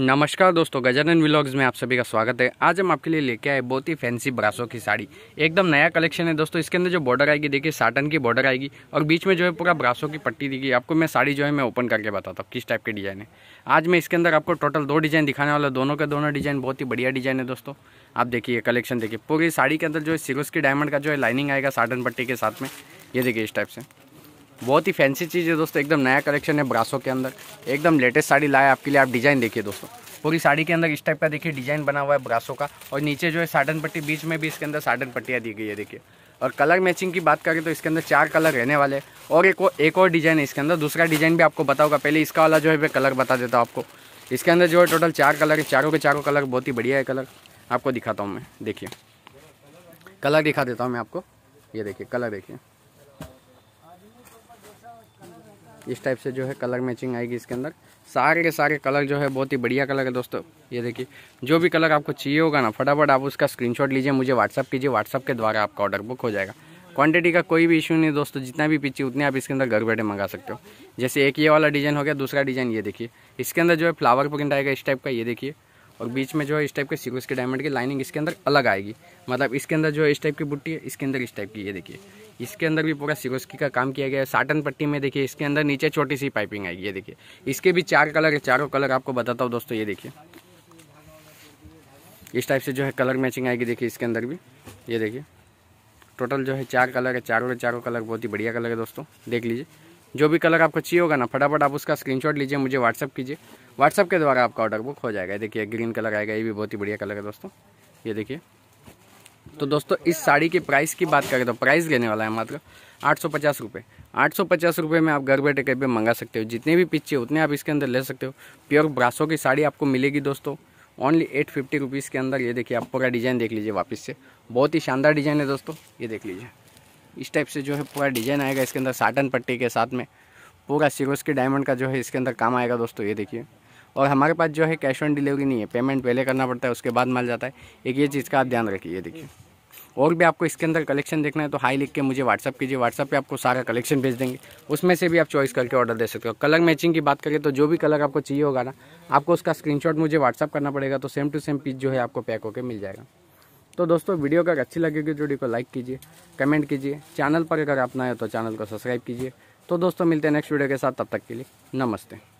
नमस्कार दोस्तों गजानन व्लॉग्स में आप सभी का स्वागत है आज हम आपके लिए लेके आए बहुत ही फैंसी ब्रासो की साड़ी एकदम नया कलेक्शन है दोस्तों इसके अंदर जो बॉर्डर आएगी देखिए साटन की बॉर्डर आएगी और बीच में जो है पूरा ब्रासो की पट्टी देगी आपको मैं साड़ी जो है मैं ओपन करके बताता हूँ किस टाइप के डिज़ाइन है आज मैं इसके अंदर आपको टोटल दो डिज़ाइन दिखाने वाला दोनों का दोनों डिज़ाइन बहुत ही बढ़िया डिज़ाइन है दोस्तों आप देखिए कलेक्शन देखिए पूरी साड़ी के अंदर जो है सिरोस की डायमंड का जो है लाइनिंग आएगा साटन पट्टी के साथ में ये देखिए इस टाइप से बहुत ही फैंसी चीज़ है दोस्तों एकदम नया कलेक्शन है ब्रासो के अंदर एकदम लेटेस्ट साड़ी लाया आपके लिए आप डिज़ाइन देखिए दोस्तों पूरी साड़ी के अंदर इस टाइप का देखिए डिज़ाइन बना हुआ है ब्रासो का और नीचे जो है साडन पट्टी बीच में भी इसके अंदर साडन पट्टियाँ दी गई है देखिए और कलर मैचिंग की बात करें तो इसके अंदर चार कलर रहने वाले और एक और एक और डिज़ाइन है इसके अंदर दूसरा डिज़ाइन भी आपको बताऊंगा पहले इसका वाला जो है मैं कलर बता देता हूँ आपको इसके अंदर जो है टोटल चार कलर है चारों के चारों कलर बहुत ही बढ़िया है कलर आपको दिखाता हूँ मैं देखिए कलर दिखा देता हूँ मैं आपको ये देखिए कलर देखिए इस टाइप से जो है कलर मैचिंग आएगी इसके अंदर सारे के सारे कलर जो है बहुत ही बढ़िया कलर है दोस्तों ये देखिए जो भी कलर आपको चाहिए होगा ना फटाफट आप उसका स्क्रीनशॉट लीजिए मुझे व्हाट्सअप कीजिए व्हाट्सअप के द्वारा आपका ऑर्डर बुक हो जाएगा क्वांटिटी का कोई भी इशू नहीं दोस्तों जितना भी पीछे उतने आप इसके अंदर घर बैठे मंगा सकते हो जैसे एक ये वाला डिजाइन हो गया दूसरा डिजाइन ये देखिए इसके अंदर जो है फ्लावर प्रिंट आएगा इस टाइप का ये देखिए और बीच में जो है इस टाइप के सीक्वेंस के डायमंड की लाइनिंग इसके अंदर अलग आएगी मतलब इसके अंदर जो है इस टाइप की बुट्टी है इसके अंदर इस टाइप की ये देखिए इसके अंदर भी पूरा सिरोस्की का काम किया गया है साटन पट्टी में देखिए इसके अंदर नीचे छोटी सी पाइपिंग आएगी ये देखिए इसके भी चार कलर है चारों कलर आपको बताता हूँ दोस्तों ये देखिए इस टाइप से जो है कलर मैचिंग आएगी देखिए इसके अंदर भी ये देखिए टोटल जो है चार कलर है चारों के चारों कलर बहुत ही बढ़िया कलर है दोस्तों देख लीजिए जो भी कलर आपको चाहिए होगा ना फटाफट आप उसका स्क्रीनशॉट लीजिए मुझे व्हाट्सअप कीजिए व्हाट्सअप के द्वारा आपका ऑर्डर बुक हो जाएगा देखिए ग्रीन कलर आएगा ये भी बहुत ही बढ़िया कलर है दोस्तों ये देखिए तो दोस्तों इस साड़ी के प्राइस की बात करें तो प्राइस लेने वाला है मात्र आठ सौ पचास रुपये आठ सौ पचास रुपये में आप घर बैठे कहीं पर मंगा सकते हो जितने भी पिक्चे उतने आप इसके अंदर ले सकते हो प्योर ब्रासो की साड़ी आपको मिलेगी दोस्तों ओनली एट फिफ्टी रुपीज़ के अंदर ये देखिए आप पूरा डिज़ाइन देख लीजिए वापस से बहुत ही शानदार डिज़ाइन है दोस्तों ये देख लीजिए इस टाइप से जो है पूरा डिजाइन आएगा इसके अंदर साटन पट्टी के साथ में पूरा सिरोज के डायमंड का जो है इसके अंदर काम आएगा दोस्तों ये देखिए और हमारे पास जो है कैश ऑन डिलीवरी नहीं है पेमेंट पहले करना पड़ता है उसके बाद माल जाता है एक ये चीज़ का आप ध्यान रखिए ये देखिए और भी आपको इसके अंदर कलेक्शन देखना है तो हाई लिख के मुझे व्हाट्सअप कीजिए व्हाट्सअप पे आपको सारा कलेक्शन भेज देंगे उसमें से भी आप चॉइस करके ऑर्डर दे सकते हो कलर मैचिंग की बात करें तो जो भी कलर आपको चाहिए होगा ना आपको उसका स्क्रीनशॉट मुझे व्हाट्सअप करना पड़ेगा तो सेम टू सेम पीस जो है आपको पैक होकर मिल जाएगा तो दोस्तों वीडियो अगर अच्छी लगेगी तो वीडियो को लाइक कीजिए कमेंट कीजिए चैनल पर अगर आप नए हो तो चैनल को सब्सक्राइब कीजिए तो दोस्तों मिलते हैं नेक्स्ट वीडियो के साथ तब तक के लिए नमस्ते